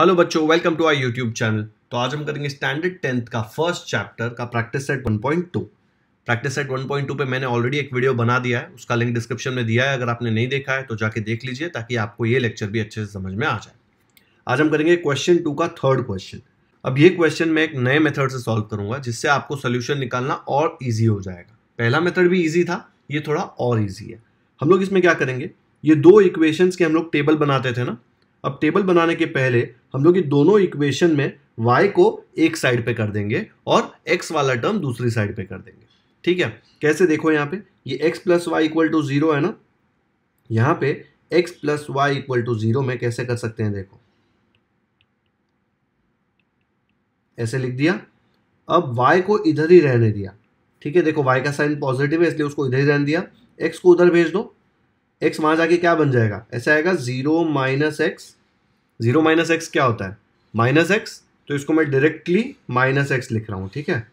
Hello बच्चों welcome to I YouTube channel तो आज हम करेंगे स्टैंडर्ड टेंथ का फर्स्ट चैप्टर का प्रैक्टिस सेट 1.2 प्रैक्टिस सेट 1.2 पे मैंने ऑलरेडी एक वीडियो बना दिया है उसका लिंक डिस्क्रिप्शन में दिया है अगर आपने नहीं देखा है तो जाके देख लीजिए ताकि आपको ये लेक्चर भी अच्छे से समझ में आ जाए आज हम करेंगे क्वेश्चन टू का थर्ड क्वेश्चन अब ये क्वेश्चन मैं एक नए मेथड से सॉल्व करूंगा जिससे आपको सोल्यूशन निकालना और ईजी हो जाएगा पहला मेथड भी ईजी था ये थोड़ा और ईजी है हम लोग इसमें क्या करेंगे ये दो इक्वेशन के हम लोग टेबल बनाते थे ना अब टेबल बनाने के पहले हम लोग ये दोनों इक्वेशन में वाई को एक साइड पे कर देंगे और एक्स वाला टर्म दूसरी साइड पे कर देंगे ठीक है कैसे देखो यहाँ पे ये x plus y equal to zero है ना यहाँ पे x plus y equal to zero में कैसे कर सकते हैं देखो ऐसे लिख दिया अब वाई को इधर ही रहने दिया ठीक है देखो वाई का साइन पॉजिटिव है इसलिए उसको इधर ही रहने दिया एक्स को उधर भेज दो एक्स वहां जाके क्या बन जाएगा ऐसा आएगा zero minus x zero minus x क्या होता है माइनस एक्स तो इसको मैं डायरेक्टली माइनस एक्स लिख रहा हूं ठीक है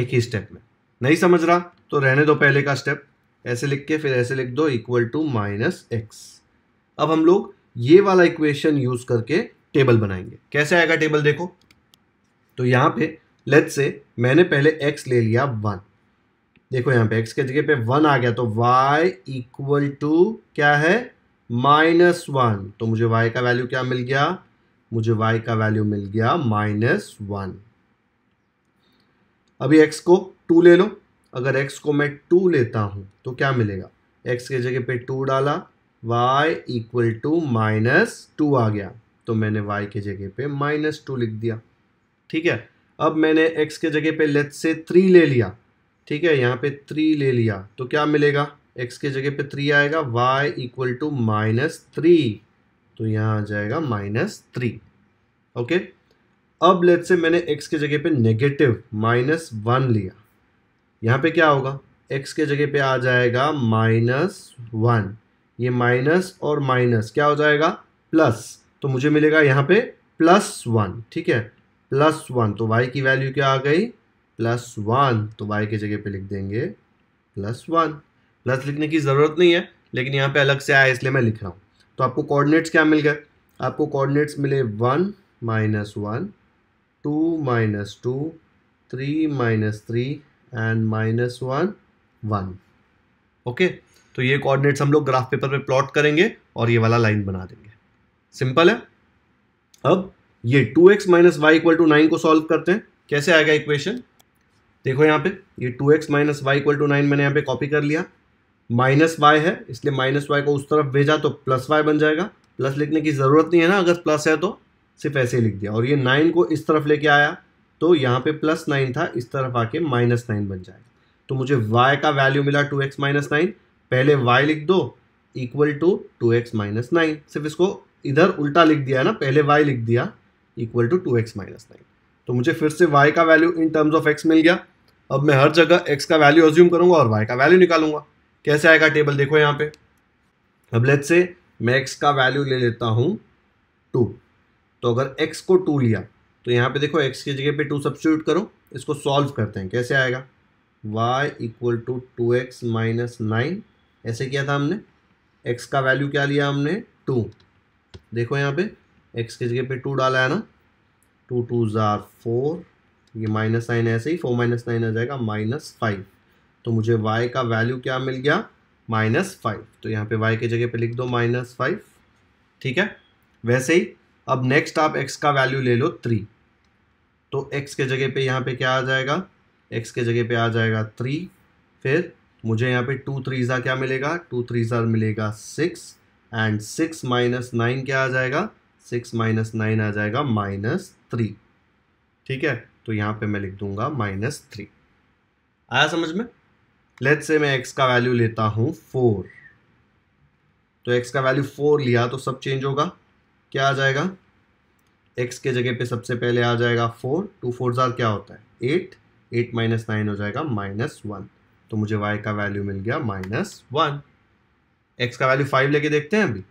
एक ही स्टेप में नहीं समझ रहा तो रहने दो पहले का स्टेप ऐसे लिख के फिर ऐसे लिख दो इक्वल टू माइनस एक्स अब हम लोग ये वाला इक्वेशन यूज करके टेबल बनाएंगे कैसे आएगा टेबल देखो तो यहां पे लेट से मैंने पहले एक्स ले लिया वन देखो यहाँ पे x के जगह पे वन आ गया तो y इक्वल टू क्या है माइनस वन तो मुझे y का वैल्यू क्या मिल गया मुझे y का वैल्यू मिल गया माइनस वन अभी x को टू ले लो अगर x को मैं टू लेता हूं तो क्या मिलेगा x के जगह पे टू डाला y equal to minus two आ गया तो मैंने y के जगह पे माइनस टू लिख दिया ठीक है अब मैंने x के जगह पे लेट से थ्री ले लिया ठीक है यहाँ पे थ्री ले लिया तो क्या मिलेगा एक्स के जगह पे थ्री आएगा y equal to minus three तो यहाँ आ जाएगा माइनस थ्री ओके अब लेट से मैंने एक्स के जगह पे नेगेटिव माइनस वन लिया यहाँ पे क्या होगा एक्स के जगह पे आ जाएगा माइनस वन ये माइनस और माइनस क्या हो जाएगा प्लस तो मुझे मिलेगा यहाँ पे प्लस वन ठीक है प्लस वन तो वाई की वैल्यू क्या आ गई प्लस वन तो वाई के जगह पे लिख देंगे प्लस वन प्लस लिखने की ज़रूरत नहीं है लेकिन यहाँ पे अलग से आया इसलिए मैं लिख रहा हूँ तो आपको कोऑर्डिनेट्स क्या मिल गए आपको कोऑर्डिनेट्स मिले one minus one two minus two three minus three and minus one one okay तो ये कोऑर्डिनेट्स हम लोग ग्राफ पेपर पे प्लॉट करेंगे और ये वाला लाइन बना देंगे सिंपल है अब ये two x minus y equal to nine को सॉल्व करते हैं कैसे आएगा इक्वेशन देखो यहाँ पे ये two x minus y equal to nine मैंने यहाँ पे कॉपी कर लिया माइनस वाई है इसलिए माइनस वाई को उस तरफ भेजा तो प्लस वाई बन जाएगा प्लस लिखने की ज़रूरत नहीं है ना अगर प्लस है तो सिर्फ ऐसे ही लिख दिया और ये नाइन को इस तरफ लेके आया तो यहाँ पे प्लस नाइन था इस तरफ आके माइनस नाइन बन जाएगा तो मुझे वाई का वैल्यू मिला टू एक्स माइनस नाइन पहले वाई लिख दो equal to two x minus nine सिर्फ इसको इधर उल्टा लिख दिया है ना पहले वाई लिख दिया equal to two x minus nine तो मुझे फिर से वाई का value in terms of x मिल गया अब मैं हर जगह एक्स का वैल्यू अज्यूम करूँगा और वाई का वैल्यू निकालूंगा कैसे आएगा टेबल देखो यहाँ पे अब लेट से मैं एक्स का वैल्यू ले लेता हूँ टू तो अगर एक्स को टू लिया तो यहाँ पे देखो एक्स की जगह पे टू सब्सिट्यूट करो इसको सॉल्व करते हैं कैसे आएगा y equal to two x minus nine ऐसे किया था हमने एक्स का वैल्यू क्या लिया हमने टू देखो यहाँ पे एक्स की जगह पे टू डाला है ना टू टू ज़ार फोर ये माइनस नाइन ऐसे ही फोर माइनस नाइन आ जाएगा माइनस फाइव तो मुझे y का वैल्यू क्या मिल गया माइनस फाइव तो यहाँ पे y के जगह पे लिख दो माइनस फाइव ठीक है वैसे ही अब नेक्स्ट आप x का वैल्यू ले लो थ्री तो x के जगह पे यहाँ पे क्या आ जाएगा x के जगह पे आ जाएगा थ्री फिर मुझे यहाँ पे टू थ्री ज़ा क्या मिलेगा टू थ्री ज़ा मिलेगा six and six minus nine क्या आ जाएगा सिक्स माइनस नाइन आ जाएगा माइनस थ्री ठीक है तो यहाँ पे मैं लिख दूंगा माइनस थ्री आया समझ में लेट्स से मैं एक्स का वैल्यू लेता हूँ फोर तो एक्स का वैल्यू फोर लिया तो सब चेंज होगा क्या आ जाएगा एक्स के जगह पे सबसे पहले आ जाएगा फोर टू फोर ज़ार क्या होता है एट एट माइनस नाइन हो जाएगा माइनस वन तो मुझे वाई का वैल्यू मिल गया माइनस वन एक्स का वैल्यू फाइव लेके देखते हैं अभी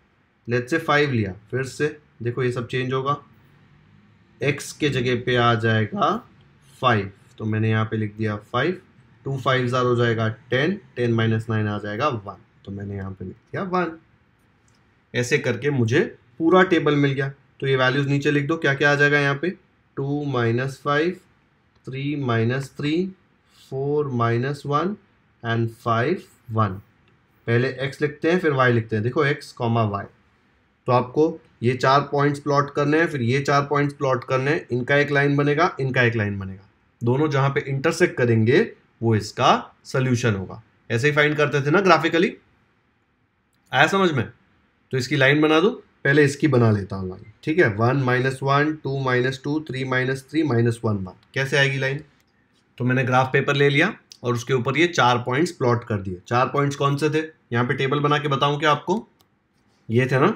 लेट से फाइव लिया फिर से देखो ये सब चेंज होगा एक्स के जगह पे आ जाएगा फाइव तो मैंने यहाँ पे लिख दिया फाइव टू फाइव ज़ार हो जाएगा टेन टेन माइनस नाइन आ जाएगा वन तो मैंने यहाँ पे लिख दिया वन ऐसे करके मुझे पूरा टेबल मिल गया तो ये वैल्यूज़ नीचे लिख दो क्या क्या आ जाएगा यहाँ पे two minus five three minus three four minus one and five one पहले एक्स लिखते हैं फिर वाई लिखते हैं देखो एक्स कॉमा वाई तो आपको ये चार पॉइंट्स प्लॉट करने हैं फिर ये चार पॉइंट्स प्लॉट करने हैं इनका एक लाइन बनेगा इनका एक लाइन बनेगा दोनों जहाँ पे इंटरसेक्ट करेंगे वो इसका सोल्यूशन होगा ऐसे ही फाइंड करते थे ना ग्राफिकली आया समझ में तो इसकी लाइन बना दो पहले इसकी बना लेता हूँ लाइन ठीक है one minus one two minus two three minus three minus one one कैसे आएगी लाइन तो मैंने ग्राफ पेपर ले लिया और उसके ऊपर ये चार पॉइंट्स प्लॉट कर दिए चार पॉइंट्स कौन से थे यहाँ पे टेबल बना के बताऊँ क्या आपको ये थे ना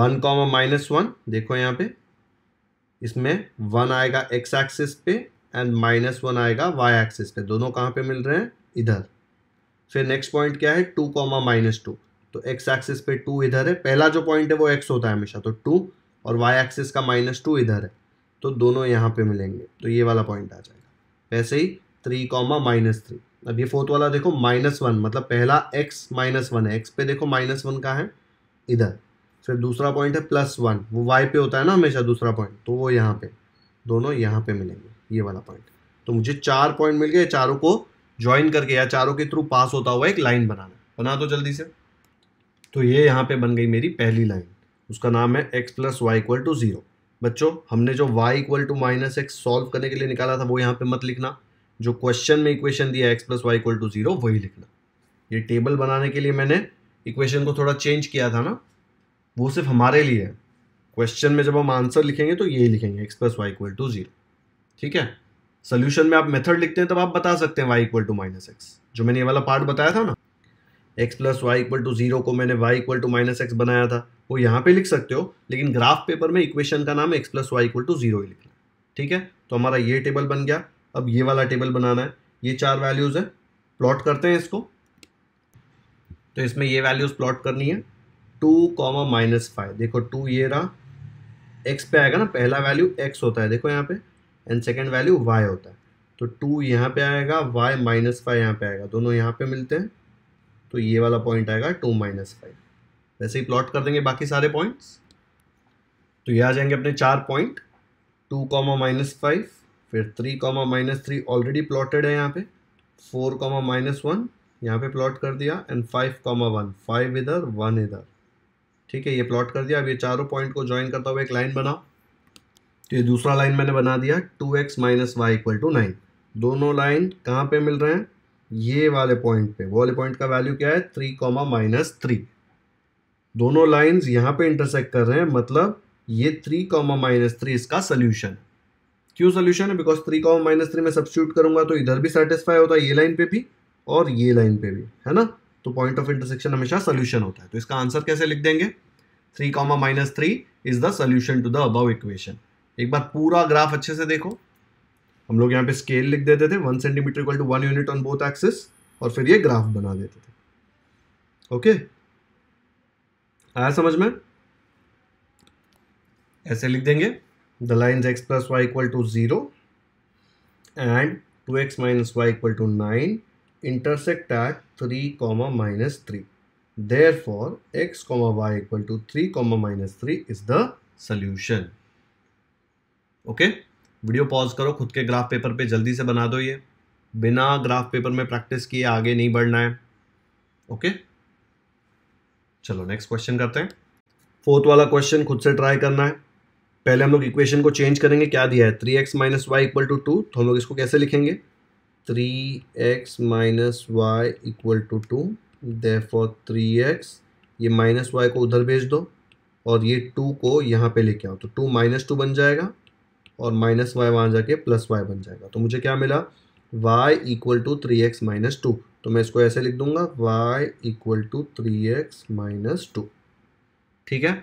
वन कॉमा माइनस वन देखो यहाँ पे इसमें वन आएगा एक्स एक्सिस पे एंड माइनस वन आएगा वाई एक्सिस पे दोनों कहाँ पे मिल रहे हैं इधर फिर नेक्स्ट पॉइंट क्या है टू कॉमा माइनस टू तो एक्स एक्सिस पे टू इधर है पहला जो पॉइंट है वो एक्स होता है हमेशा तो टू और वाई एक्सिस का माइनस टू इधर है तो दोनों यहाँ पे मिलेंगे तो ये वाला पॉइंट आ जाएगा वैसे ही थ्री कॉमा माइनस थ्री अब ये फोर्थ वाला देखो माइनस वन मतलब पहला एक्स माइनस वन है एक्स पे देखो माइनस वन का है इधर फिर दूसरा पॉइंट है प्लस वन वो वाई पे होता है ना हमेशा दूसरा पॉइंट तो वो यहाँ पे दोनों यहाँ पे मिलेंगे ये वाला पॉइंट तो मुझे चार पॉइंट मिल गए चारों को ज्वाइन करके या चारों के थ्रू पास होता हुआ एक लाइन बनाना बना दो तो जल्दी से तो ये यहाँ पे बन गई मेरी पहली लाइन उसका नाम है x plus y equal to zero बच्चों हमने जो y equal to minus x solve करने के लिए निकाला था वो यहाँ पे मत लिखना जो क्वेश्चन में इक्वेशन दिया x plus y equal to zero वही लिखना ये टेबल बनाने के लिए मैंने इक्वेशन को थोड़ा चेंज किया था ना वो सिर्फ हमारे लिए है क्वेश्चन में जब हम आंसर लिखेंगे तो यही लिखेंगे x plus y equal to zero ठीक है सोल्यूशन में आप मेथड लिखते हैं तब आप बता सकते हैं y equal to minus x जो मैंने ये वाला पार्ट बताया था ना x plus y equal to zero को मैंने y equal to minus x बनाया था वो यहाँ पे लिख सकते हो लेकिन ग्राफ पेपर में इक्वेशन का नाम x plus y equal to zero ही लिखना ठीक है तो हमारा ये टेबल बन गया अब ये वाला टेबल बनाना है ये चार वैल्यूज़ है प्लॉट करते हैं इसको तो इसमें ये वैल्यूज़ प्लॉट करनी है टू कॉमा माइनस फाइव देखो टू ये रहा एक्स पे आएगा ना पहला वैल्यू एक्स होता है देखो यहाँ पे एंड सेकेंड वैल्यू वाई होता है तो टू यहाँ पे आएगा वाई माइनस फाइव यहाँ पे आएगा दोनों यहाँ पे मिलते हैं तो ये वाला पॉइंट आएगा टू माइनस फाइव वैसे ही प्लॉट कर देंगे बाकी सारे पॉइंट्स तो ये आ जाएंगे अपने चार point two comma minus five फिर three comma minus three already plotted है यहाँ पे फोर कॉमा माइनस वन यहाँ पे प्लॉट कर दिया and five comma one five इधर वन इधर ठीक है ये प्लॉट कर दिया अब ये चारों पॉइंट को ज्वाइन करता हुआ एक लाइन बनाओ तो ये दूसरा लाइन मैंने बना दिया two x minus y equal to nine दोनों लाइन कहाँ पे मिल रहे हैं ये वाले पॉइंट पे वो वाले पॉइंट का वैल्यू क्या है थ्री कॉमा माइनस थ्री दोनों लाइन्स यहाँ पे इंटरसेक्ट कर रहे हैं मतलब ये थ्री कॉमा माइनस थ्री इसका सोल्यूशन क्यों सोल्यूशन है because three comma minus three में सब्सिट्यूट करूंगा तो इधर भी सेटिस्फाई होता है ये लाइन पे भी और ये लाइन पे भी है ना तो पॉइंट ऑफ इंटरसेक्शन हमेशा सोल्यूशन होता है तो इसका आंसर कैसे लिख देंगे three comma minus three is the solution to the above equation एक बार पूरा ग्राफ अच्छे से देखो हम लोग यहाँ पे स्केल लिख देते थे one centimetre equal to one unit on both axis और फिर ये ग्राफ बना देते थे ओके आया समझ में ऐसे लिख देंगे the line x plus y equal to zero and two x minus y equal to nine intersect at three comma minus three for x comma y equal to three comma minus three is the solution okay video pause करो खुद के graph paper पे जल्दी से बना दो ये बिना ग्राफ पेपर में प्रैक्टिस किए आगे नहीं बढ़ना है ओके okay? चलो नेक्स्ट क्वेश्चन करते हैं फोर्थ वाला क्वेश्चन खुद से ट्राई करना है पहले हम लोग इक्वेशन को चेंज करेंगे क्या दिया है three x minus y equal to two तो हम लोग इसको कैसे लिखेंगे three x minus y equal to two therefore three x ये माइनस वाई को उधर भेज दो और ये टू को यहाँ पे लेके आओ तो टू माइनस टू बन जाएगा और माइनस वाई वहाँ जाके प्लस वाई बन जाएगा तो मुझे क्या मिला y equal to three x minus two तो मैं इसको ऐसे लिख दूंगा y equal to three x minus two ठीक है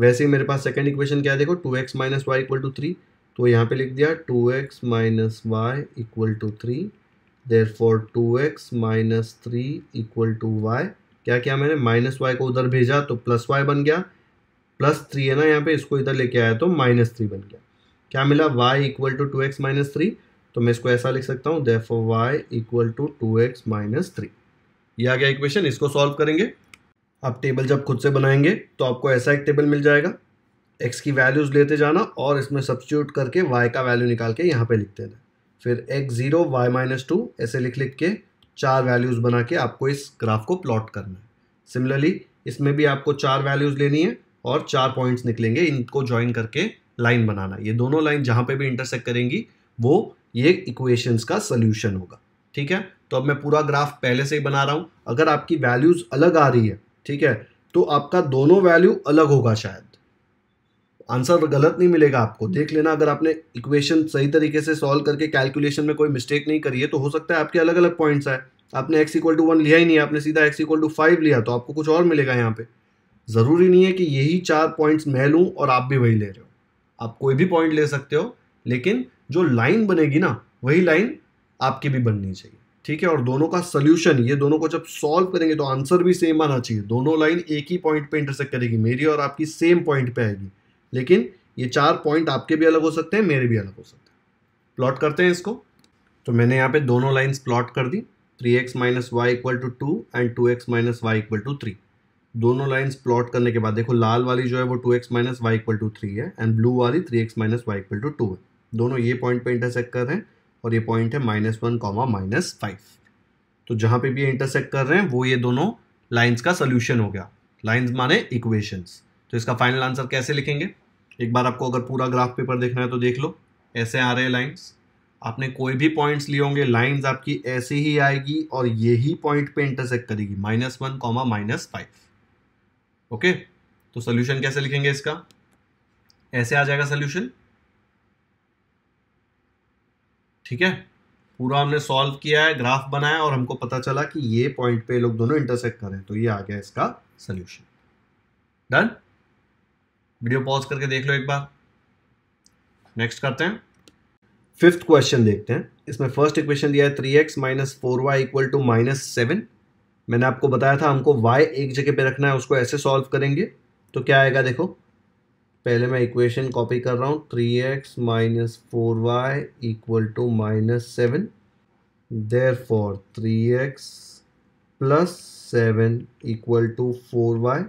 वैसे ही मेरे पास सेकेंड इक्वेशन क्या है देखो two x minus y equal to three तो यहाँ पे लिख दिया two x minus y equal to three therefore 2x minus three equal to y क्या क्या मैंने माइनस वाई को उधर भेजा तो प्लस वाई बन गया प्लस थ्री है ना यहाँ पे इसको इधर लेके आया तो माइनस थ्री बन गया क्या मिला y equal to two x minus three तो मैं इसको ऐसा लिख सकता हूँ therefore y equal to two x minus three ये आ गया इक्वेशन इसको सॉल्व करेंगे आप टेबल जब खुद से बनाएंगे तो आपको ऐसा एक टेबल मिल जाएगा एक्स की वैल्यूज़ लेते जाना और इसमें सब्सिट्यूट करके वाई का वैल्यू निकाल के यहाँ पे लिख देना फिर x zero y minus two ऐसे लिख लिख के चार वैल्यूज़ बना के आपको इस ग्राफ को प्लॉट करना है सिमिलरली इसमें भी आपको चार वैल्यूज़ लेनी है और चार पॉइंट्स निकलेंगे इनको ज्वाइन करके लाइन बनाना ये दोनों लाइन जहाँ पे भी इंटरसेक्ट करेंगी वो ये इक्वेशंस का सोल्यूशन होगा ठीक है तो अब मैं पूरा ग्राफ पहले से ही बना रहा हूँ अगर आपकी वैल्यूज़ अलग आ रही है ठीक है तो आपका दोनों वैल्यू अलग होगा शायद आंसर गलत नहीं मिलेगा आपको देख लेना अगर आपने इक्वेशन सही तरीके से सॉल्व करके कैलकुलेशन में कोई मिस्टेक नहीं करी है तो हो सकता है आपके अलग अलग पॉइंट्स आए आपने एक्स इक्वल टू वन लिया ही नहीं आपने सीधा एक्स इक्वल टू फाइव लिया तो आपको कुछ और मिलेगा यहाँ पे ज़रूरी नहीं है कि यही चार पॉइंट्स मैं लूँ और आप भी वही ले रहे हो आप कोई भी पॉइंट ले सकते हो लेकिन जो लाइन बनेगी ना वही लाइन आपकी भी बननी चाहिए ठीक है और दोनों का सोल्यूशन ये दोनों को जब सॉल्व करेंगे तो आंसर भी सेम आना चाहिए दोनों लाइन एक ही पॉइंट पे इंटरसेक्ट करेगी मेरी और आपकी सेम पॉइंट पे आएगी लेकिन ये चार पॉइंट आपके भी अलग हो सकते हैं मेरे भी अलग हो सकते हैं प्लॉट करते हैं इसको तो मैंने यहाँ पे दोनों लाइन्स प्लॉट कर दी three x minus y equal to two and two x minus y equal to three दोनों लाइन्स प्लॉट करने के बाद देखो लाल वाली जो है वो two x minus y equal to three है एंड ब्लू वाली three x minus y equal to two है दोनों ये पॉइंट पे इंटरसेक्ट कर रहे हैं और ये पॉइंट है minus one comma minus five तो जहाँ पे भी इंटरसेक्ट कर रहे हैं वो ये दोनों लाइन्स का सोल्यूशन हो गया लाइन्स माने इक्वेशंस तो इसका फाइनल आंसर कैसे लिखेंगे एक बार आपको अगर पूरा ग्राफ पेपर देखना है तो देख लो ऐसे आ रहे हैं लाइन्स आपने कोई भी पॉइंट्स लिए होंगे लाइन्स आपकी ऐसे ही आएगी और यही पॉइंट पे इंटरसेक्ट करेगी minus one comma minus five okay तो सोल्यूशन कैसे लिखेंगे इसका ऐसे आ जाएगा सोल्यूशन ठीक है पूरा हमने सॉल्व किया है ग्राफ बनाया और हमको पता चला कि ये पॉइंट पे लोग दोनों इंटरसेक्ट करें तो ये आ गया इसका सोल्यूशन डन वीडियो पॉज करके देख लो एक बार नेक्स्ट करते हैं फिफ्थ क्वेश्चन देखते हैं इसमें फर्स्ट इक्वेशन दिया है three x minus four y equal to minus seven मैंने आपको बताया था हमको y एक जगह पे रखना है उसको ऐसे सॉल्व करेंगे तो क्या आएगा देखो पहले मैं इक्वेशन कॉपी कर रहा हूँ three x minus four y equal to minus seven therefore three x plus seven equal to four y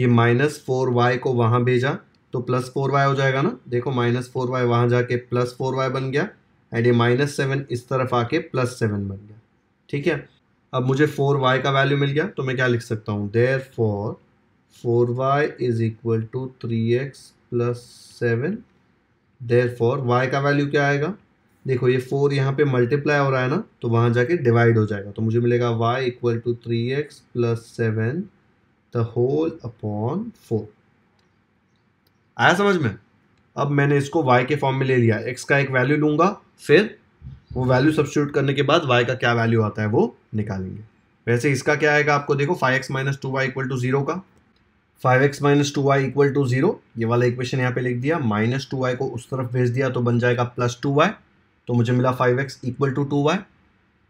ये माइनस फोर वाई को वहाँ भेजा तो प्लस फोर वाई हो जाएगा ना देखो माइनस फोर वाई वहाँ जाके प्लस फोर वाई बन गया एंड ये माइनस सेवन इस तरफ आके प्लस सेवन बन गया ठीक है अब मुझे फोर वाई का वैल्यू मिल गया तो मैं क्या लिख सकता हूँ therefore four y is equal to three x plus seven therefore y का वैल्यू क्या आएगा देखो ये फोर यहाँ पे मल्टीप्लाई हो रहा है ना तो वहाँ जाके डिवाइड हो जाएगा तो मुझे मिलेगा y equal to three x plus seven the whole upon four आया समझ में अब मैंने इसको y के फॉर्म में ले लिया x का एक वैल्यू लूंगा फिर वो वैल्यू सब्सिट्यूट करने के बाद y का क्या वैल्यू आता है वो निकालेंगे वैसे इसका क्या आएगा आपको देखो five x minus two y equal to zero का five x minus two y equal to zero ये वाला इक्वेशन यहाँ पे लिख दिया माइनस टू वाई को उस तरफ भेज दिया तो बन जाएगा प्लस टू वाई तो मुझे मिला five x equal to two y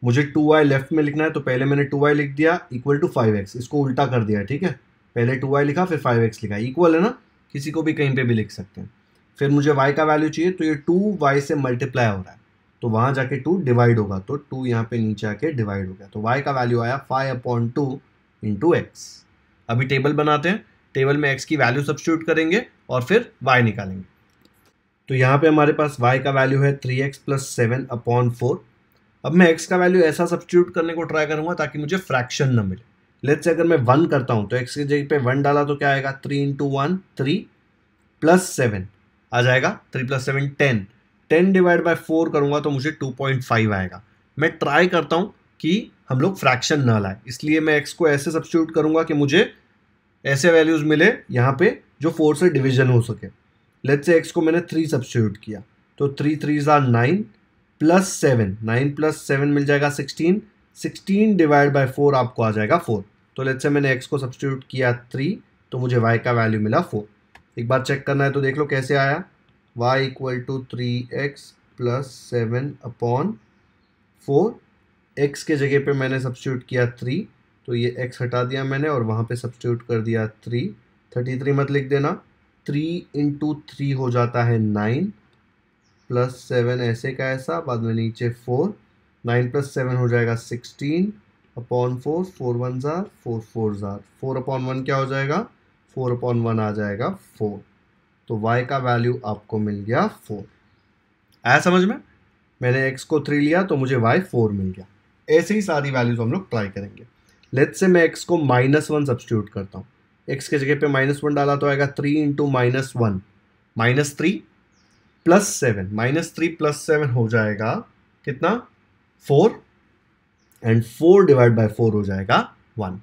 मुझे टू वाई लेफ्ट में लिखना है तो पहले मैंने टू वाई लिख दिया इक्वल टू फाइव एक्स इसको उल्टा कर दिया ठीक है पहले टू वाई लिखा फिर फाइव एक्स लिखा इक्वल है ना किसी को भी कहीं पे भी लिख सकते हैं फिर मुझे वाई का वैल्यू चाहिए तो ये टू वाई से मल्टीप्लाई हो रहा है तो वहाँ जाके टू डिवाइड होगा तो टू यहाँ पे नीचे आके डिवाइड हो गया तो वाई का वैल्यू आया five upon two into x अभी टेबल बनाते हैं टेबल में एक्स की वैल्यू सब्सिट्यूट करेंगे और फिर वाई निकालेंगे तो यहाँ पे हमारे पास वाई का वैल्यू है three x plus seven upon four अब मैं एक्स का वैल्यू ऐसा सब्सिट्यूट करने को ट्राई करूँगा ताकि मुझे फ्रैक्शन ना मिले लेट से अगर मैं वन करता हूँ तो एक्स की जगह पे वन डाला तो क्या आएगा three into one three plus seven आ जाएगा three plus seven ten ten divide by four करूंगा तो मुझे टू पॉइंट फाइव आएगा मैं ट्राई करता हूँ कि हम लोग फ्रैक्शन ना लाए इसलिए मैं एक्स को ऐसे सब्सिट्यूट करूंगा कि मुझे ऐसे वैल्यूज़ मिले यहाँ पे जो फोर से डिविजन हो सके लेट से एक्स को मैंने थ्री सब्सटीट्यूट किया तो थ्री थ्री ज़ार nine plus seven nine plus seven मिल जाएगा sixteen sixteen divide by four आपको आ जाएगा फोर तो लेट से मैंने एक्स को सब्सटीट्यूट किया थ्री तो मुझे वाई का वैल्यू मिला फोर एक बार चेक करना है तो देख लो कैसे आया y equal to three x plus seven upon four x के जगह पे मैंने सब्सटीट्यूट किया थ्री तो ये एक्स हटा दिया मैंने और वहाँ पे सब्सटीट्यूट कर दिया थ्री थर्टी थ्री मत लिख देना थ्री इंटू थ्री हो जाता है नाइन प्लस सेवन ऐसे का ऐसा बाद में नीचे फोर नाइन प्लस सेवन हो जाएगा sixteen upon four four one ज़ार फोर फोर ज़ार फोर अपॉन वन क्या हो जाएगा फोर अपॉन वन आ जाएगा फोर तो y का वैल्यू आपको मिल गया फोर आया समझ में मैंने x को थ्री लिया तो मुझे y फोर मिल गया ऐसे ही सारी वैल्यूज हम लोग ट्राई करेंगे लेट से मैं x को माइनस वन सब्सटीट्यूट करता हूँ x के जगह पे माइनस वन डाला तो आएगा three into minus one minus three plus seven minus three plus seven हो जाएगा कितना four and four divide by four हो जाएगा वन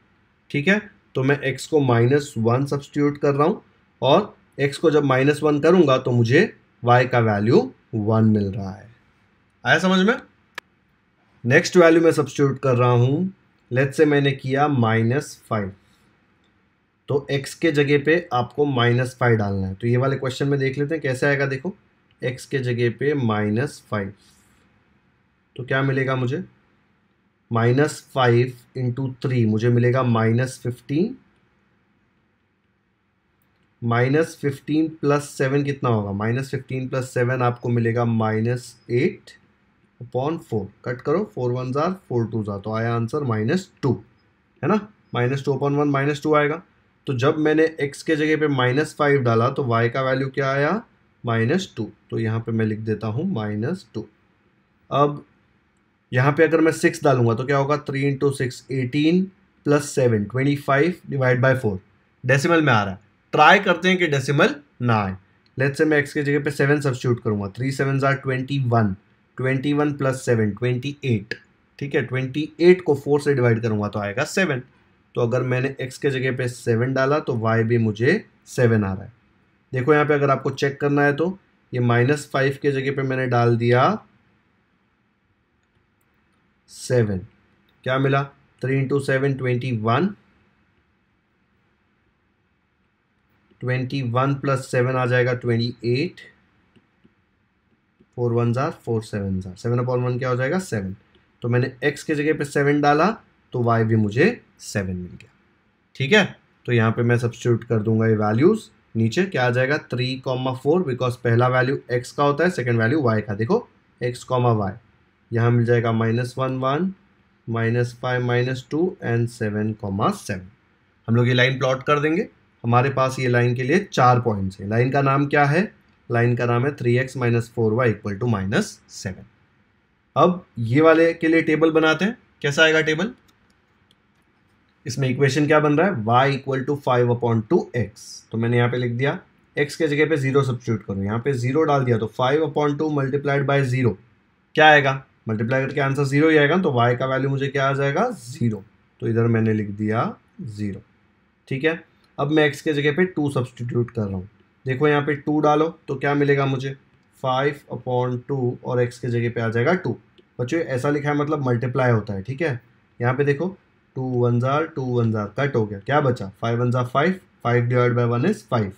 ठीक है तो मैं एक्स को माइनस वन सब्सटीट्यूट कर रहा हूं और एक्स को जब माइनस वन करूंगा तो मुझे वाई का वैल्यू वन मिल रहा है आया समझ में नेक्स्ट वैल्यू मैं सब्सटीट्यूट कर रहा हूं लेट से मैंने किया माइनस फाइव तो एक्स के जगह पे आपको माइनस फाइव डालना है तो ये वाले क्वेश्चन में देख लेते हैं कैसे आएगा देखो एक्स के जगह पे माइनस फाइव तो क्या मिलेगा मुझे माइनस फाइव इंटू थ्री मुझे मिलेगा minus fifteen minus fifteen plus seven कितना होगा माइनस फिफ्टीन प्लस सेवन आपको मिलेगा minus eight upon four cut करो फोर वन ज़ार फोर टू ज़ार तो आया आंसर माइनस टू है ना minus two upon one minus two आएगा तो जब मैंने एक्स के जगह पे माइनस फाइव डाला तो वाई का वैल्यू क्या आया माइनस टू तो यहाँ पे मैं लिख देता हूँ माइनस टू अब यहाँ पे अगर मैं सिक्स डालूंगा तो क्या होगा three into six eighteen plus seven twenty five divide by four decimal में आ रहा है ट्राई करते हैं कि डेसीमल ना आए लेट से मैं एक्स की जगह पे सेवन सब्सिट्यूट करूँगा थ्री सेवन ज़ार twenty one twenty one plus seven twenty eight ठीक है ट्वेंटी एट को फोर से डिवाइड करूँगा तो आएगा सेवन तो अगर मैंने एक्स के जगह पे सेवन डाला तो वाई भी मुझे सेवन आ रहा है देखो यहाँ पे अगर आपको चेक करना है तो ये माइनस फाइव के जगह पे मैंने डाल दिया सेवन क्या मिला three into seven twenty one twenty one plus seven आ जाएगा ट्वेंटी एट फोर वन ज़ार फोर सेवन ज़ार सेवन अपॉन वन क्या हो जाएगा सेवन तो मैंने एक्स के जगह पे सेवन डाला तो वाई भी मुझे सेवन मिल गया ठीक है तो यहाँ पे मैं सब्सिट्यूट कर दूंगा ये वैल्यूज़ नीचे क्या आ जाएगा थ्री कॉमा फोर बिकॉज पहला वैल्यू एक्स का होता है सेकेंड वैल्यू वाई का देखो एक्स कॉमा वाई यहाँ मिल जाएगा minus one one minus five minus two and seven comma seven हम लोग ये लाइन प्लॉट कर देंगे हमारे पास ये लाइन के लिए चार पॉइंट्स हैं लाइन का नाम क्या है लाइन का नाम है three x minus four y equal to minus seven अब ये वाले के लिए टेबल बनाते हैं कैसा आएगा टेबल इसमें इक्वेशन क्या बन रहा है y equal to five upon two x तो मैंने यहाँ पे लिख दिया x के जगह पे जीरो सब्सिट्यूट करो यहाँ पे जीरो डाल दिया तो five upon two multiplied by zero क्या आएगा मल्टीप्लाई करके आंसर जीरो ही आएगा तो y का वैल्यू मुझे क्या आ जाएगा जीरो तो इधर मैंने लिख दिया जीरो ठीक है अब मैं x के जगह पे टू सब्सटीट्यूट कर रहा हूँ देखो यहाँ पे टू डालो तो क्या मिलेगा मुझे फाइव अपॉन टू और एक्स के जगह पे आ जाएगा टू बच्चों ऐसा लिखा है मतलब मल्टीप्लाई होता है ठीक है यहाँ पे देखो टू वन ज़ार टू वन ज़ार कट हो गया क्या बचा फाइव वन ज़ार five five divide by one is five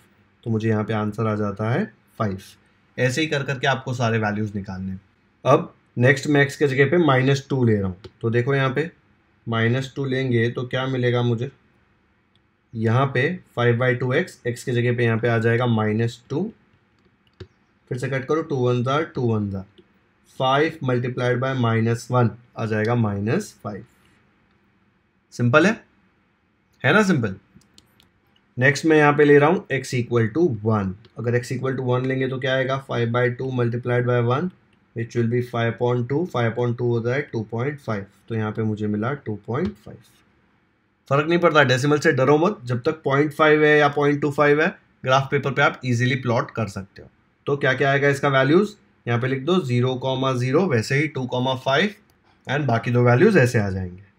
तो मुझे यहाँ पे आंसर आ जाता है फाइव ऐसे ही कर करके आपको सारे वैल्यूज़ निकालने अब नेक्स्ट मैक्स के जगह पे माइनस टू ले रहा हूँ तो देखो यहाँ पे माइनस टू लेंगे तो क्या मिलेगा मुझे यहाँ पे five by two x x की जगह पे यहाँ पे आ जाएगा माइनस टू फिर से कट करो टू वन ज़ार टू वन ज़ार five multiplied by minus one आ जाएगा माइनस फाइव सिंपल है है ना सिंपल नेक्स्ट मैं यहाँ पे ले रहा हूँ एक्स इक्वल टू वन अगर एक्स इक्वल टू वन लेंगे तो क्या आएगा five by two multiplied by one which will be five point two five point two होता है टू पॉइंट फाइव तो यहाँ पे मुझे मिला टू पॉइंट फाइव फर्क नहीं पड़ता डेसिमल से डरो मत जब तक पॉइंट फाइव है या पॉइंट टू फाइव है ग्राफ पेपर पे आप इजीली प्लॉट कर सकते हो तो क्या क्या आएगा इसका वैल्यूज़ यहाँ पे लिख दो जीरो कॉमा जीरो वैसे ही टू कॉमा फाइव एंड बाकी दो वैल्यूज़ ऐसे आ जाएंगे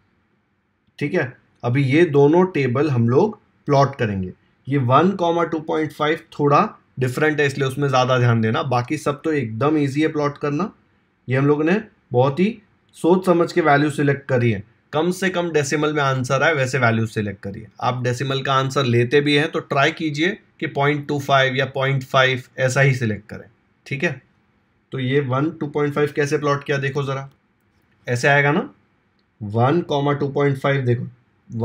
ठीक है अभी ये दोनों टेबल हम लोग प्लॉट करेंगे ये one comma two point five थोड़ा डिफरेंट है इसलिए उसमें ज़्यादा ध्यान देना बाकी सब तो एकदम ईजी है प्लॉट करना ये हम लोगों ने बहुत ही सोच समझ के वैल्यू सिलेक्ट करी है कम से कम डेसिमल में आंसर आए वैसे वैल्यू सिलेक्ट करिए आप डेसिमल का आंसर लेते भी हैं तो ट्राई कीजिए कि पॉइंट टू फाइव या पॉइंट फाइव ऐसा ही सिलेक्ट करें ठीक है तो ये वन टू पॉइंट फाइव कैसे प्लॉट किया देखो ज़रा ऐसे आएगा ना one comma two point five देखो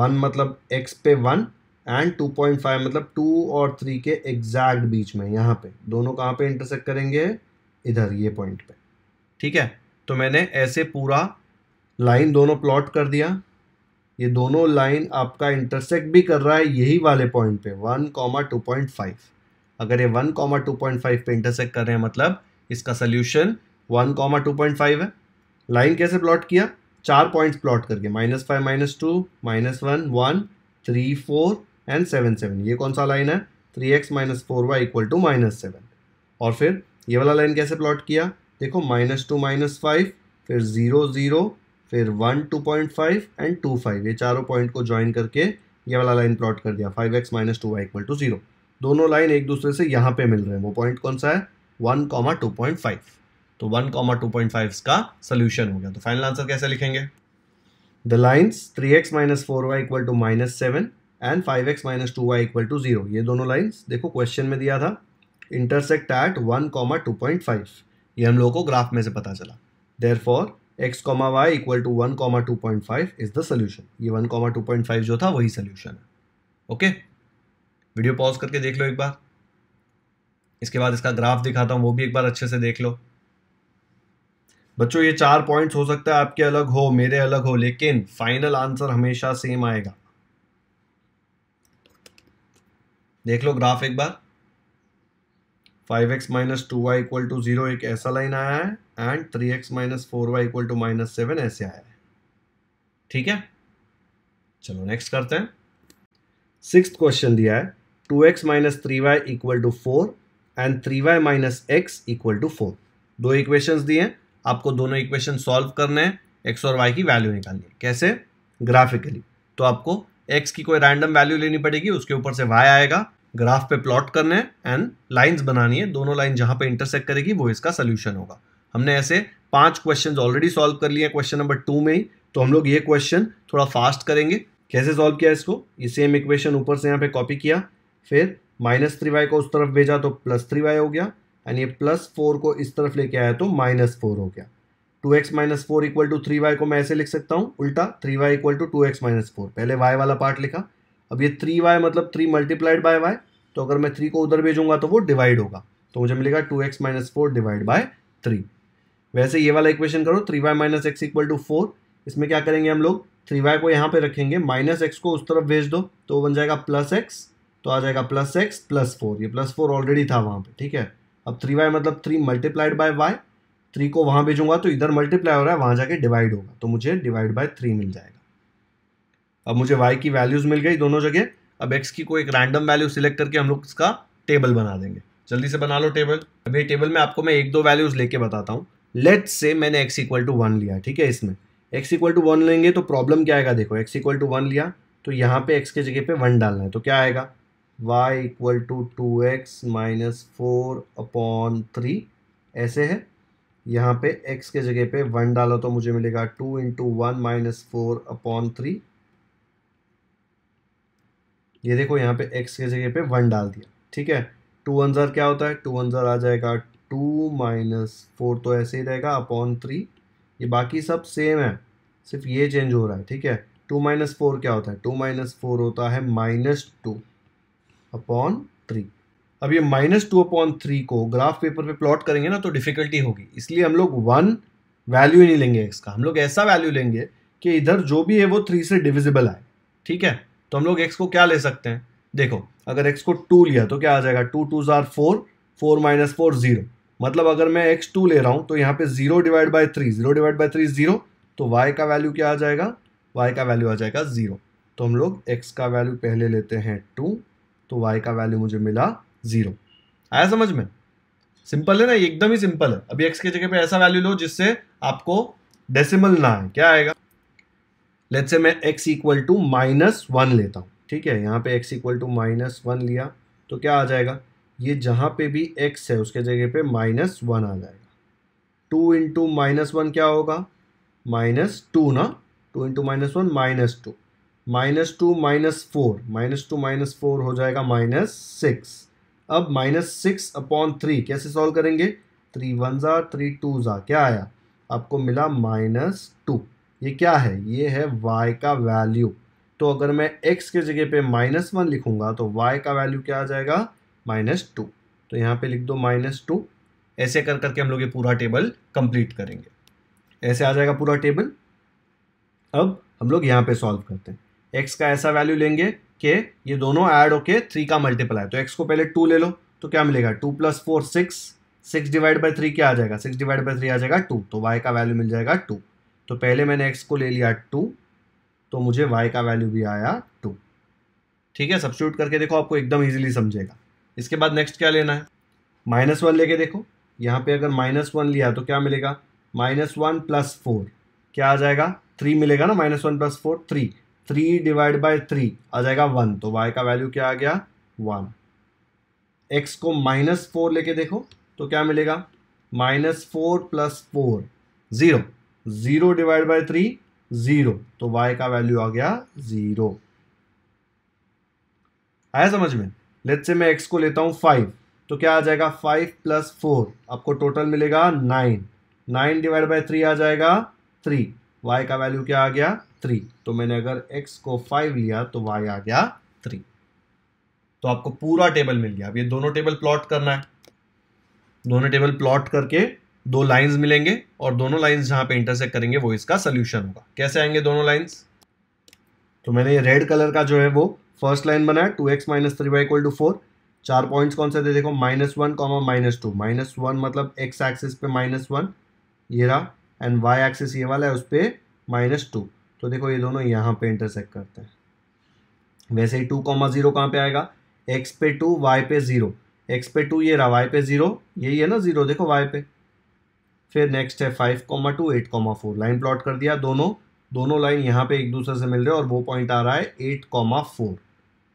वन मतलब एक्स पे one and two point five मतलब टू और थ्री के एग्जैक्ट बीच में यहाँ पे दोनों कहाँ पे इंटरसेक्ट करेंगे इधर ये पॉइंट पे ठीक है तो मैंने ऐसे पूरा लाइन दोनों प्लॉट कर दिया ये दोनों लाइन आपका इंटरसेक्ट भी कर रहा है यही वाले पॉइंट पे one comma two point five अगर ये one comma two point five पे इंटरसेक्ट कर रहे हैं मतलब इसका solution one comma two point five है लाइन कैसे प्लॉट किया चार पॉइंट्स प्लॉट करके minus five minus two minus one one three four and seven seven ये कौन सा लाइन है three x minus four y equal to minus seven और फिर ये वाला लाइन कैसे प्लॉट किया देखो माइनस टू माइनस फाइव फिर ज़ीरो ज़ीरो फिर one two point five and two five ये चारों पॉइंट को ज्वाइन करके ये वाला लाइन प्लॉट कर दिया five x minus two y equal to zero दोनों लाइन एक दूसरे से यहाँ पे मिल रहे हैं वो पॉइंट कौन सा है one comma two point five तो one comma two point five इसका सोल्यूशन हो गया तो फाइनल आंसर कैसे लिखेंगे the lines three x minus four y equal to minus seven and five x minus two y equal to zero ये दोनों lines देखो क्वेश्चन में दिया था intersect at one comma two point five ये हम लोगों को ग्राफ में से पता चला there for x comma y equal to one comma two point five is the solution ये one comma two point five जो था वही सोल्यूशन है ओके वीडियो पॉज करके देख लो एक बार इसके बाद इसका ग्राफ दिखाता हूँ वो भी एक बार अच्छे से देख लो बच्चों ये चार पॉइंट्स हो सकता है आपके अलग हो मेरे अलग हो लेकिन फाइनल आंसर हमेशा सेम आएगा देख लो ग्राफ एक बार five x minus two y equal to zero एक ऐसा लाइन आया है and three x minus four y equal to minus seven ऐसे आया है ठीक है चलो नेक्स्ट करते हैं सिक्स क्वेश्चन दिया है two x minus three y equal to four and three y minus x equal to four दो इक्वेशन दिए हैं आपको दोनों इक्वेशन सॉल्व करने हैं एक्स और वाई की वैल्यू निकालनी है कैसे ग्राफिकली तो आपको एक्स की कोई रैंडम वैल्यू लेनी पड़ेगी उसके ऊपर से वाई आएगा ग्राफ पे प्लॉट करने हैं एंड लाइंस बनानी है दोनों लाइन जहाँ पे इंटरसेक्ट करेगी वो इसका सोल्यूशन होगा हमने ऐसे पांच क्वेश्चन ऑलरेडी सॉल्व कर लिए क्वेश्चन नंबर टू में ही तो हम लोग ये क्वेश्चन थोड़ा फास्ट करेंगे कैसे सॉल्व किया इसको ये सेम इक्वेशन ऊपर से यहाँ पे कॉपी किया फिर माइनस थ्री वाई को उस तरफ भेजा तो प्लस थ्री वाई हो गया यानी प्लस फोर को इस तरफ लेके आया तो माइनस फोर हो गया two x minus four equal to three y को मैं ऐसे लिख सकता हूँ उल्टा three y equal to two x minus four पहले वाई वाला पार्ट लिखा अब ये थ्री वाई मतलब थ्री मल्टीप्लाइड बाय वाई तो अगर मैं थ्री को उधर भेजूंगा तो वो डिवाइड होगा तो मुझे मिलेगा two x minus four divide by three वैसे ये वाला इक्वेशन करो three y minus x equal to four इसमें क्या करेंगे हम लोग थ्री वाई को यहाँ पे रखेंगे माइनस एक्स को उस तरफ भेज दो तो वो बन जाएगा प्लस एक्स तो आ जाएगा प्लस एक्स प्लस फोर ये प्लस फोर ऑलरेडी था वहाँ पे ठीक है अब थ्री वाई मतलब three multiplied by y three को वहां भेजूंगा तो इधर मल्टीप्लाई हो रहा है वहां जाके डिवाइड होगा तो मुझे डिवाइड बाय थ्री मिल जाएगा अब मुझे वाई की वैल्यूज़ मिल गई दोनों जगह अब एक्स की कोई एक रैंडम वैल्यू सिलेक्ट करके हम लोग इसका टेबल बना देंगे जल्दी से बना लो टेबल अभी टेबल में आपको मैं एक दो वैल्यूज़ लेके बताता हूँ लेट से मैंने एक्स इक्वल टू वन लिया ठीक है इसमें एक्स इक्वल टू वन लेंगे तो प्रॉब्लम क्या आएगा देखो एक्स इक्वल टू वन लिया तो यहाँ पे एक्स के जगह पे वन डालना है तो क्या आएगा y equal to two x minus four upon three ऐसे है यहाँ पे x के जगह पे वन डाला तो मुझे मिलेगा two into one minus four upon three ये देखो यहाँ पे x के जगह पे वन डाल दिया ठीक है टू अंजर क्या होता है टू अंजर आ जाएगा टू माइनस फोर तो ऐसे ही रहेगा अपॉन थ्री ये बाकी सब सेम है सिर्फ ये चेंज हो रहा है ठीक है टू माइनस फोर क्या होता है टू माइनस फोर होता है माइनस टू अपॉन थ्री अब ये माइनस टू अपॉन थ्री को ग्राफ पेपर पे प्लॉट करेंगे ना तो डिफिकल्टी होगी इसलिए हम लोग वन वैल्यू ही नहीं लेंगे इसका हम लोग ऐसा वैल्यू लेंगे कि इधर जो भी है वो थ्री से डिविजिबल आए ठीक है तो हम लोग एक्स को क्या ले सकते हैं देखो अगर एक्स को टू लिया तो क्या आ जाएगा टू टू ज़ार four four minus four zero मतलब अगर मैं एक्स टू ले रहा हूँ तो यहाँ पे zero divide by three zero divide by three zero तो वाई का वैल्यू क्या आ जाएगा वाई का वैल्यू आ जाएगा ज़ीरो तो हम लोग एक्स का वैल्यू पहले लेते हैं टू तो y का वैल्यू मुझे मिला ज़ीरो आया समझ में सिंपल है ना एकदम ही सिंपल है अभी x की जगह पे ऐसा वैल्यू लो जिससे आपको डेसिमल ना है क्या आएगा लेट से मैं x equal to minus one लेता हूँ ठीक है यहाँ पे x equal to minus one लिया तो क्या आ जाएगा ये जहाँ पे भी x है उसके जगह पे माइनस वन आ जाएगा टू इंटू माइनस वन क्या होगा माइनस टू ना two into minus one minus two minus two minus four minus two minus four हो जाएगा माइनस सिक्स अब माइनस सिक्स अपॉन थ्री कैसे सॉल्व करेंगे थ्री वन ज़ा थ्री टू ज़ा क्या आया आपको मिला माइनस टू ये क्या है ये है वाई का वैल्यू तो अगर मैं एक्स के जगह पे माइनस वन लिखूँगा तो वाई का वैल्यू क्या आ जाएगा माइनस टू तो यहाँ पे लिख दो माइनस टू ऐसे कर करके हम लोग ये पूरा टेबल कंप्लीट करेंगे ऐसे आ जाएगा पूरा टेबल अब हम लोग यहाँ पे सॉल्व करते हैं एक्स का ऐसा वैल्यू लेंगे कि ये दोनों ऐड होके थ्री का मल्टीप्लाई है तो एक्स को पहले टू ले लो तो क्या मिलेगा two plus four six six divide by three क्या आ जाएगा सिक्स डिवाइड बाई थ्री आ जाएगा टू तो वाई का वैल्यू मिल जाएगा टू तो पहले मैंने एक्स को ले लिया टू तो मुझे वाई का वैल्यू भी आया टू ठीक है सब्सिट्यूट करके देखो आपको एकदम ईजिली समझेगा इसके बाद नेक्स्ट क्या लेना है माइनस वन लेके देखो यहाँ पे अगर माइनस वन लिया तो क्या मिलेगा माइनस वन प्लस फोर क्या आ जाएगा थ्री मिलेगा ना minus one plus four three three divide by three आ जाएगा वन तो वाई का वैल्यू क्या आ गया वन एक्स को माइनस फोर लेके देखो तो क्या मिलेगा minus four plus four zero zero divide by three zero तो वाई का वैल्यू आ गया ज़ीरो आया समझ में लेट्स से मैं एक्स को लेता हूं फाइव तो क्या आ जाएगा फाइव प्लस फोर आपको टोटल मिलेगा nine nine divide by three आ जाएगा थ्री वाई का वैल्यू क्या आ गया थ्री तो मैंने अगर एक्स को फाइव लिया तो वाई आ गया थ्री तो आपको पूरा टेबल मिल गया अब ये दोनों टेबल प्लॉट करना है दोनों टेबल प्लॉट करके दो लाइंस मिलेंगे और दोनों लाइंस जहां पे इंटरसेक्ट करेंगे वो इसका सोल्यूशन होगा कैसे आएंगे दोनों लाइंस तो मैंने ये रेड कलर का जो है वो फर्स्ट लाइन बनाया two x minus three y equal to four चार पॉइंट्स कौन से थे देखो minus one comma minus two minus one मतलब एक्स एक्सिस पे माइनस वन ये रहा एंड वाई एक्सिस ये वाला है उस पर माइनस टू तो देखो ये दोनों यहाँ पे इंटरसेक्ट करते हैं वैसे ही टू कॉमा ज़ीरो कहाँ पे आएगा एक्स पे टू वाई पे ज़ीरो एक्स पे टू ये रहा वाई पे ज़ीरो यही है ना ज़ीरो देखो वाई पे फिर नेक्स्ट है five comma two eight comma four line plot कर दिया दोनों दोनों लाइन यहाँ पे एक दूसरे से मिल रहे हैं और वो पॉइंट आ रहा है एट कॉमा फोर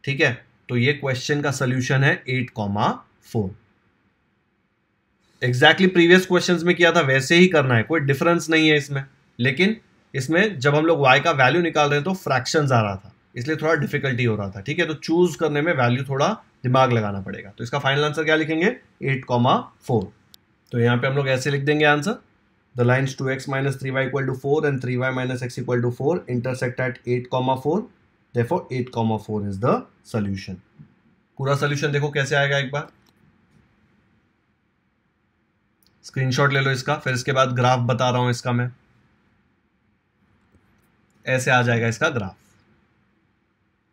ठीक है तो ये क्वेश्चन का सोल्यूशन है eight comma four exactly previous question में किया था वैसे ही करना है कोई डिफरेंस नहीं है इसमें लेकिन इसमें जब हम लोग वाई का वैल्यू निकाल रहे हैं तो फ्रैक्शन आ रहा था इसलिए थोड़ा डिफिकल्टी हो रहा था ठीक है तो चूज करने में वैल्यू थोड़ा दिमाग लगाना पड़ेगा तो इसका फाइनल आंसर क्या लिखेंगे एट कॉमा फोर तो यहाँ पे हम लोग ऐसे लिख देंगे answer the lines two x minus three y equal to four and three y minus x equal to four intersect at eight comma four देखो eight comma four is the solution पूरा सोल्यूशन देखो कैसे आएगा एक बार screenshot ले लो इसका फिर इसके बाद ग्राफ बता रहा हूं इसका मैं ऐसे आ जाएगा इसका ग्राफ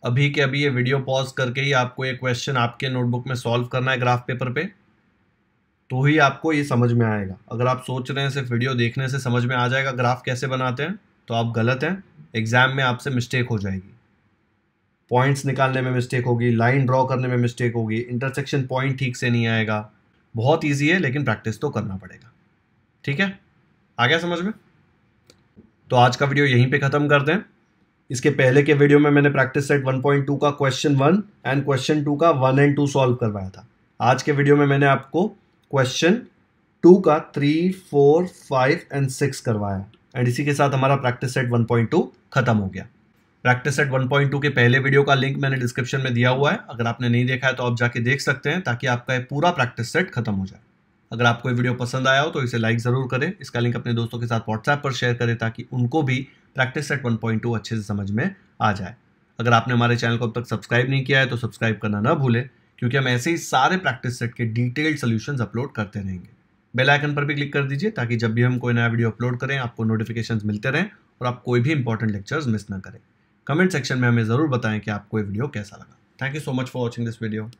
अभी के अभी ये वीडियो पॉज करके ही आपको ये क्वेश्चन आपके नोटबुक में सॉल्व करना है ग्राफ पेपर पे तो ही आपको ये समझ में आएगा अगर आप सोच रहे हैं सिर्फ वीडियो देखने से समझ में आ जाएगा ग्राफ कैसे बनाते हैं तो आप गलत हैं एग्ज़ाम में आपसे मिस्टेक हो जाएगी पॉइंट्स निकालने में मिस्टेक होगी लाइन ड्रॉ करने में मिस्टेक होगी इंटरसेक्शन पॉइंट ठीक से नहीं आएगा बहुत ईजी है लेकिन प्रैक्टिस तो करना पड़ेगा ठीक है आ गया समझ में तो आज का वीडियो यहीं पे ख़त्म कर दें इसके पहले के वीडियो में मैंने प्रैक्टिस सेट 1.2 का question one and question two का वन एंड टू सॉल्व करवाया था आज के वीडियो में मैंने आपको क्वेश्चन टू का three four five and six करवाया एंड इसी के साथ हमारा प्रैक्टिस सेट 1.2 खत्म हो गया प्रैक्टिस सेट 1.2 के पहले वीडियो का लिंक मैंने डिस्क्रिप्शन में दिया हुआ है अगर आपने नहीं देखा है तो आप जाके देख सकते हैं ताकि आपका पूरा प्रैक्टिस सेट खत्म हो जाए अगर आपको ये वीडियो पसंद आया हो तो इसे लाइक ज़रूर करें इसका लिंक अपने दोस्तों के साथ व्हाट्सएप पर शेयर करें ताकि उनको भी practice set one point two अच्छे से समझ में आ जाए अगर आपने हमारे चैनल को अब तक सब्सक्राइब नहीं किया है तो सब्सक्राइब करना ना भूलें क्योंकि हम ऐसे ही सारे प्रैक्टिस सेट के डिटेल्ड सोल्यूशन अपलोड करते रहेंगे बेल आइकन पर भी क्लिक कर दीजिए ताकि जब भी हम कोई नया वीडियो अपलोड करें आपको नोटिफिकेशन मिलते रहें और आप कोई भी इंपॉर्टेंट लेक्चर्स मिस ना करें कमेंट सेक्शन में हमें ज़रूर बताएं कि आपको ये वीडियो कैसा लगा thank you so much for watching this video